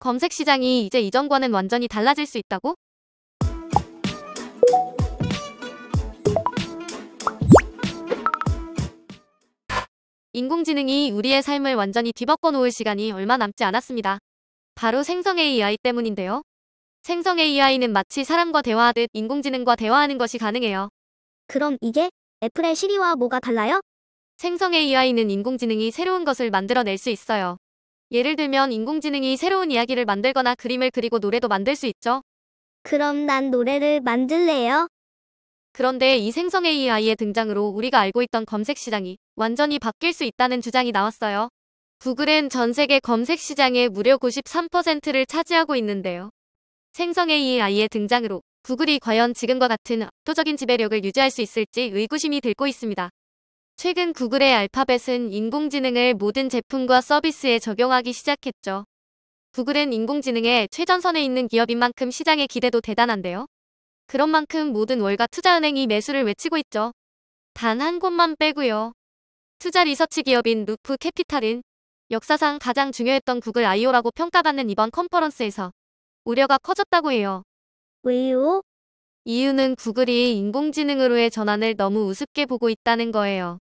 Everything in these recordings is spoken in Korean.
검색 시장이 이제 이전과는 완전히 달라질 수 있다고? 인공지능이 우리의 삶을 완전히 뒤바꿔 놓을 시간이 얼마 남지 않았습니다. 바로 생성 AI 때문인데요. 생성 AI는 마치 사람과 대화하듯 인공지능과 대화하는 것이 가능해요. 그럼 이게 애플의 시리와 뭐가 달라요? 생성 AI는 인공지능이 새로운 것을 만들어낼 수 있어요. 예를 들면 인공지능이 새로운 이야기를 만들거나 그림을 그리고 노래도 만들 수 있죠. 그럼 난 노래를 만들래요. 그런데 이 생성 AI의 등장으로 우리가 알고 있던 검색 시장이 완전히 바뀔 수 있다는 주장이 나왔어요. 구글은 전 세계 검색 시장의 무려 93%를 차지하고 있는데요. 생성 AI의 등장으로 구글이 과연 지금과 같은 압도적인 지배력을 유지할 수 있을지 의구심이 들고 있습니다. 최근 구글의 알파벳은 인공지능을 모든 제품과 서비스에 적용하기 시작했죠. 구글은 인공지능의 최전선에 있는 기업인 만큼 시장의 기대도 대단한데요. 그런 만큼 모든 월가 투자은행이 매수를 외치고 있죠. 단 한 곳만 빼고요. 투자 리서치 기업인 루프 캐피탈은 역사상 가장 중요했던 구글 IO라고 평가받는 이번 컨퍼런스에서 우려가 커졌다고 해요. 왜요? 이유는 구글이 인공지능으로의 전환을 너무 우습게 보고 있다는 거예요.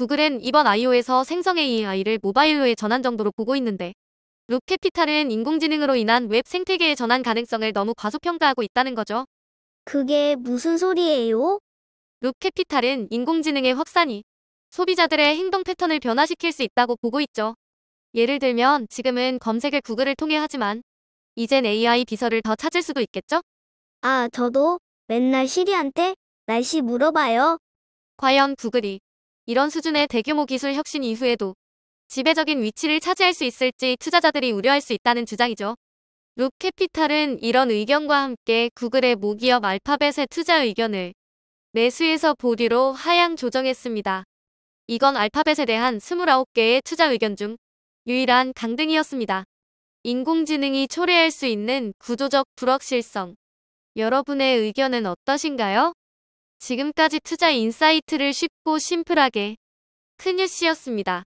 구글은 이번 IO에서 생성 AI를 모바일로의 전환 정도로 보고 있는데 룩캐피탈은 인공지능으로 인한 웹 생태계의 전환 가능성을 너무 과소평가하고 있다는 거죠. 그게 무슨 소리예요? 룩캐피탈은 인공지능의 확산이 소비자들의 행동 패턴을 변화시킬 수 있다고 보고 있죠. 예를 들면 지금은 검색을 구글을 통해 하지만 이젠 AI 비서를 더 찾을 수도 있겠죠? 아, 저도 맨날 시리한테 날씨 물어봐요. 과연 구글이 이런 수준의 대규모 기술 혁신 이후에도 지배적인 위치를 차지할 수 있을지 투자자들이 우려할 수 있다는 주장이죠. 룩캐피탈은 이런 의견과 함께 구글의 모기업 알파벳의 투자 의견을 매수에서 보류로 하향 조정했습니다. 이건 알파벳에 대한 29개의 투자 의견 중 유일한 강등이었습니다. 인공지능이 초래할 수 있는 구조적 불확실성 여러분의 의견은 어떠신가요? 지금까지 투자 인사이트를 쉽고 심플하게 큰 뉴스였습니다.